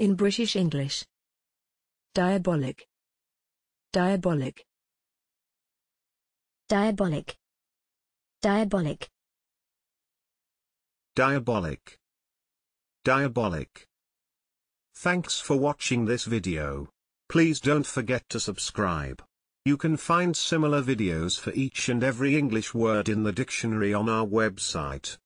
in British English. Diabolic. Diabolic. Diabolic. Diabolic. Diabolic. Diabolic. Thanks for watching this video. Please don't forget to subscribe. You can find similar videos for each and every English word in the dictionary on our website.